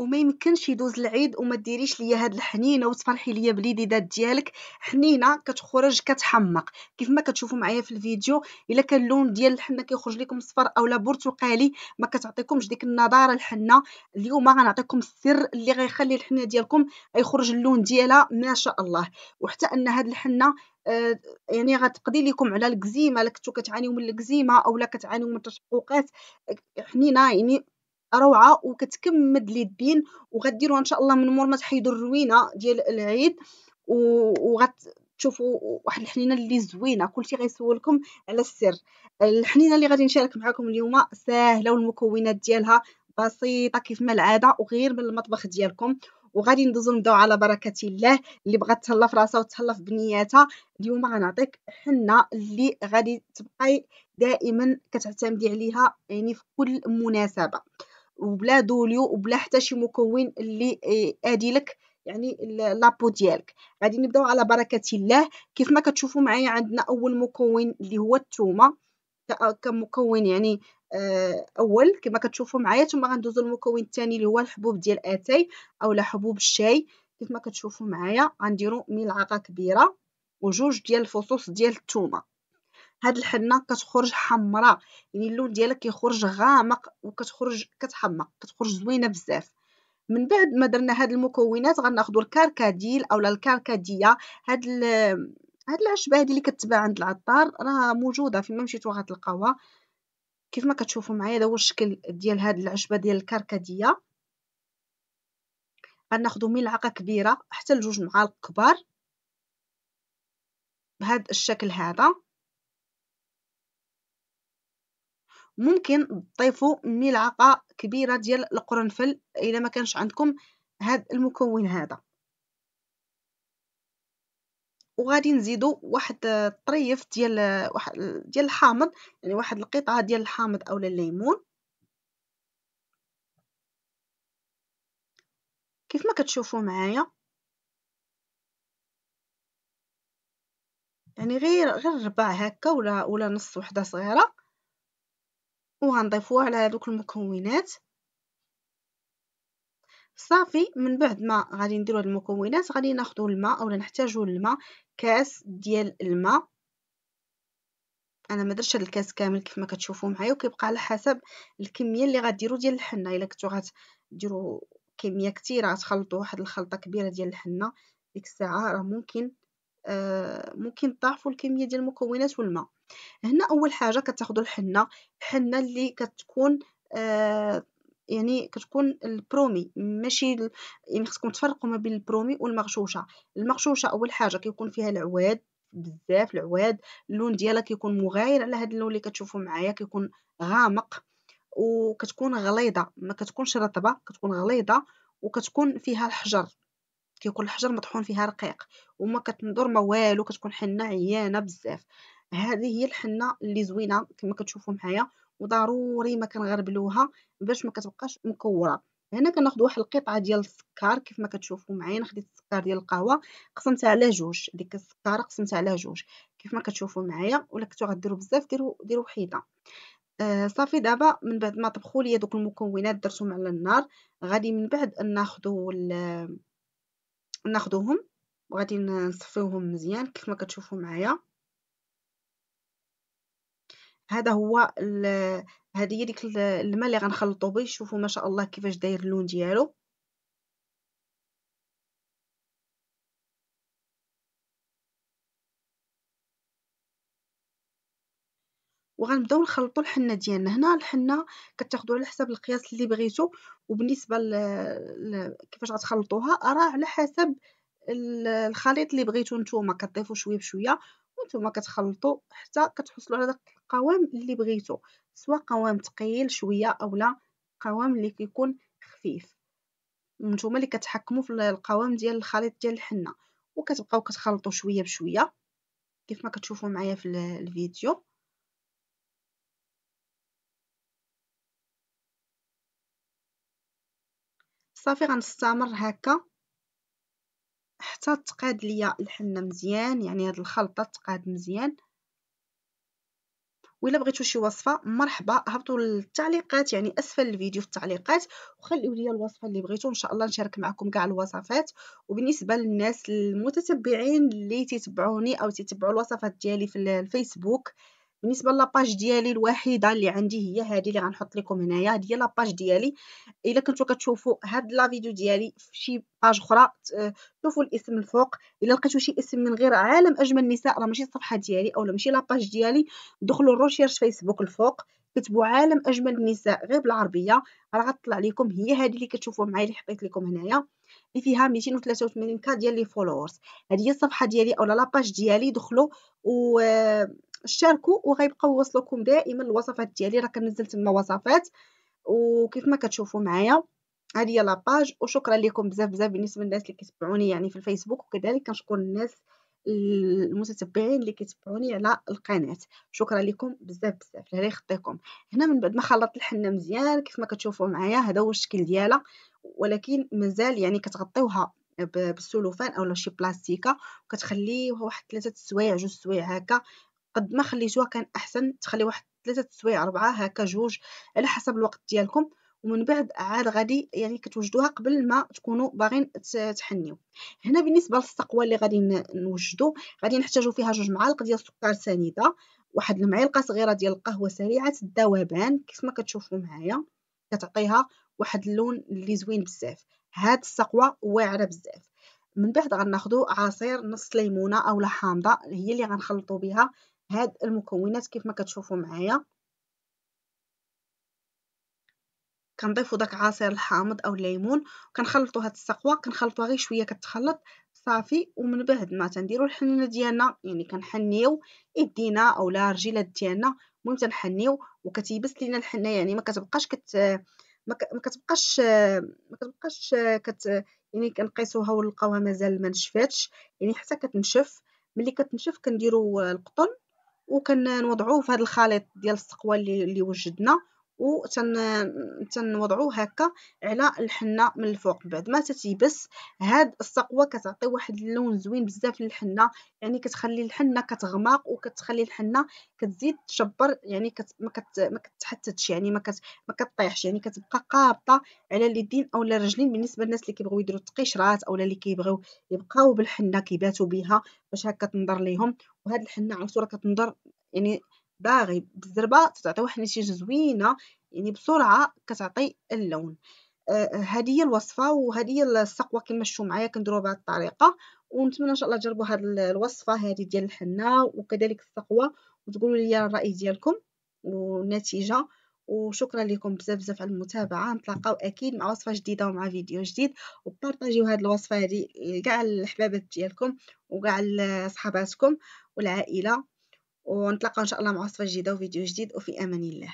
وما يمكنش يدوز العيد وما ديريش ليا هاد الحنينه وتفرحي ليا بليديدات ديالك حنينه كتخرج كتحمق كيف ما كتشوفوا معايا في الفيديو الا كان اللون ديال الحنه كيخرج لكم صفر اولا برتقالي ما كتعطيكمش ديك النضاره الحنه اليوم غنعطيكم السر اللي غيخلي الحنه ديالكم يخرج اللون ديالها ما شاء الله وحتى ان هاد الحنه آه، يعني غتقضي لكم على الكزيمه الا كنتو كتعانيو من الكزيمه اولا كتعانيو من التشققات حنينه يعني روعه وكتكمد ليدين وغديروها ان شاء الله من مور ما تحيدوا الروينه ديال العيد وغتشوفوا واحد الحنينه اللي زوينه كلشي غيسولكم على السر الحنينه اللي غادي نشارك معكم اليوم ساهله والمكونات ديالها بسيطه كيف ما العاده وغير من المطبخ ديالكم وغادي ندوزو نبداو على بركه الله اللي بغات تهلا في راسها وتهلا في بنياتها اليوم غنعطيك حنه اللي غادي تبقاي دائما كتعتمدي عليها يعني في كل مناسبه وبلا دوليو وبلا حتى شي مكون اللي آه، ادي لك يعني لابو ديالك غادي نبداو على بركه الله كيف ما كتشوفوا معايا عندنا اول مكون اللي هو الثومه كمكون يعني آه، اول كما كتشوفوا معايا ثم غندوزو للمكون الثاني اللي هو الحبوب ديال اتاي اولا حبوب الشاي كيف ما كتشوفوا معايا غنديروا ملعقه كبيره وجوج ديال الفصوص ديال الثومه هاد الحنه كتخرج حمراء يعني اللون ديالها كيخرج غامق وكتخرج كتحمق كتخرج زوينه بزاف من بعد ما درنا هاد المكونات غناخذوا الكركديل اولا الكركديه هاد ال هاد العشبه هادي اللي كتباع عند العطار راه موجوده فيما مشيتو غتلقاوها كيف ما كتشوفوا معايا هذا هو الشكل ديال هاد العشبه ديال الكركديه غناخذوا ملعقه كبيره حتى لجوج معالق كبار بهذا الشكل هذا ممكن تضيفوا ملعقه كبيره ديال القرنفل الا ما كانش عندكم هذا المكون هذا وغادي نزيدوا واحد الطريف ديال واحد ديال الحامض يعني واحد القطعه ديال الحامض اولا الليمون كيف ما كتشوفوا معايا يعني غير غير ربع هكا ولا ولا نص وحده صغيره وغنضيفوها على هذوك المكونات صافي من بعد ما غادي نديرو هاد المكونات غادي ناخدو الماء اولا نحتاجو الماء كاس ديال الماء انا ما درتش هاد الكاس كامل كيف ما كتشوفوا معايا وكيبقى على حسب الكميه اللي غديروا ديال الحنه الا كنتو غديروا كميه كتيره غتخلطوا واحد الخلطه كبيره ديال الحنه ديك الساعه راه ممكن آه، ممكن تضاعفوا الكميه ديال المكونات والماء هنا اول حاجه كتاخذوا الحنه الحنه اللي كتكون آه، يعني كتكون البرومي ماشي يعني خصكم تفرقوا ما بين البرومي والمغشوشه المغشوشه اول حاجه كيكون فيها العواد بزاف العواد اللون ديالها كيكون مغاير على هذا اللون اللي كتشوفوا معايا كيكون غامق وكتكون غليظه ما كتكونش رطبه كتكون غليظه وكتكون فيها الحجر كيكون الحجر مطحون فيها رقيق وما كتندور ما والو كتكون حنه عيانه بزاف هذه هي الحنه اللي زوينه كما كتشوفوا معايا وضروري ما كنغربلوها باش ما كتبقاش مكوره هنا كناخذ واحد القطعه ديال السكر كيف ما كتشوفوا معايا انا خديت السكر ديال القهوه قسمتها على جوج ديك السكر قسمتها على جوج كيف ما كتشوفوا معايا ولا كنتو غديروا بزاف ديروا ديروا حيطه آه، صافي دابا من بعد ما طبخوا ليا دوك المكونات درتهم على النار غادي من بعد ناخذوا ناخذوهم وغادي نصفيوهم مزيان كيف ما كتشوفوا معايا هذا هو هذه هي ديك الماء اللي غنخلطوا به شوفوا ما شاء الله كيفاش داير اللون ديالو وغنبداو نخلطوا الحنه ديالنا هنا الحنه كتاخذوا على حسب القياس اللي بغيتو وبالنسبه ل... ل... كيفاش غتخلطوها راه على حسب الخليط اللي بغيتو نتوما كتضيفوا شويه بشويه وانتوما كتخلطوا حتى كتحصلوا على داك القوام اللي بغيتو سواء قوام ثقيل شويه اولا قوام اللي كيكون خفيف نتوما اللي كتحكموا في القوام ديال الخليط ديال الحنه وكتبقاو كتخلطوا شويه بشويه كيف ما كتشوفوا معايا في الفيديو صافي غنستمر هكا حتى تقاد ليا الحنه مزيان يعني هاد الخلطه تقاد مزيان وإلا بغيتو شي وصفه مرحبا هبطوا للتعليقات يعني اسفل الفيديو في التعليقات وخليو لي الوصفه اللي بغيتو ان شاء الله نشارك معكم كاع الوصفات وبالنسبه للناس المتتبعين اللي تيتبعوني او تيتبعوا الوصفات ديالي في الفيسبوك بالنسبه لاباج ديالي الوحيده اللي عندي هي هذه اللي غنحط لكم هنايا هذه هي لاباج ديالي الا كنتو كتشوفوا هاد لا فيديو ديالي في شي باج اخرى شوفوا الاسم الفوق الا لقيتو شي اسم من غير عالم اجمل النساء راه ماشي الصفحه ديالي اولا ماشي لاباج ديالي دخلوا الروشيرش فيسبوك الفوق كتبوا عالم اجمل النساء غير بالعربيه راه غتطلع لكم هي هذه اللي كتشوفوا معايا اللي حطيت لكم هنايا اللي فيها 283 كا ديال لي فولورز هذه هي الصفحه ديالي اولا لاباج ديالي دخلوا و شاركوا وغيبقاو يوصلوكم دائما الوصفات ديالي راه كنزل تما وصفات وكيف ما كتشوفوا معايا هذه هي لاباج وشكرا لكم بزاف بزاف بالنسبه للناس اللي كيتبعوني يعني في الفيسبوك وكذلك كنشكر الناس المتتبعين اللي كيتبعوني على القناه شكرا لكم بزاف بزاف الله يخطيكم هنا من بعد ما خلطت الحنه مزيان كيف ما كتشوفوا معايا هذا هو الشكل ديالها ولكن مازال يعني كتغطيوها بالسلوفان اولا شي بلاستيكه وكتخليه واحد ثلاثه السوايع جوج سوايع هكا قد ما خليتوها كان احسن تخلي واحد ثلاثه السوايع اربعه هكا جوج على حسب الوقت ديالكم ومن بعد عاد غادي يعني كتوجدوها قبل ما تكونوا باغين تحنيو هنا بالنسبه للسقوه اللي غادي نوجدو غادي نحتاجو فيها جوج معالق ديال السكر سنيده واحد المعلقه صغيره ديال القهوه سريعه الذوبان كيف ما كتشوفوا معايا كتعطيها واحد اللون اللي زوين بزاف هاد السقوه واعره بزاف من بعد غناخدو عصير نص ليمونه اولا حامضه هي اللي غنخلطو بها هاد المكونات كيف ما كتشوفوا معايا كنضيفوا داك عصير الحامض او الليمون وكنخلطوا هاد السقوه كنخلطوها غير شويه كتخلط صافي ومن بعد ما تنديروا الحنينه ديالنا يعني كنحنيو ايدينا او لا رجيلات ديالنا المهم تنحنيو وكتيبس لينا الحنه يعني ما كتبقاش كت ما كتبقاش ما كتبقاش كت يعني كنقيسوها ونلقاوها مازال ما نشفاتش يعني حتى كتنشف ملي كتنشف كنديروا القطن وكنوضعوه في هذا الخليط ديال السقوه اللي, اللي وجدنا تنوضعو هكا على الحنه من الفوق بعد ما تتيبس هاد السقوه كتعطي واحد اللون زوين بزاف للحنه يعني كتخلي الحنه كتغمق وكتخلي الحنه كتزيد تشبر يعني كت ما, كت ما كتحتتش يعني ما, كت ما كتطيحش يعني كتبقى قابطه على اليدين او الرجلين بالنسبه للناس اللي كيبغيو يديروا تقيشرات او اللي كيبغيو يبقاو بالحنه كيباتوا بها باش هكا تنضر ليهم وهاد الحنه على صوره كتنضر يعني باغي بالزربه تعطي واحد النتيجه زوينه يعني بسرعه كتعطي اللون آه، آه، هذه هي الوصفه وهذه هي السقوه كما شفتوا معايا كنديروها بهذه الطريقه ونتمنى ان شاء الله تجربوا هذه الوصفه هذه ديال الحنه وكذلك السقوه وتقولوا لي الراي ديالكم والنتيجه وشكرا لكم بزاف بزاف على المتابعه نتلاقاو اكيد مع وصفه جديده ومع فيديو جديد وبارطاجيو هذه الوصفه هذه لكاع الحبابات ديالكم وكاع صحاباتكم والعائله ونتلاقاو ان شاء الله مع وصفه جديده وفيديو جديد وفي امان الله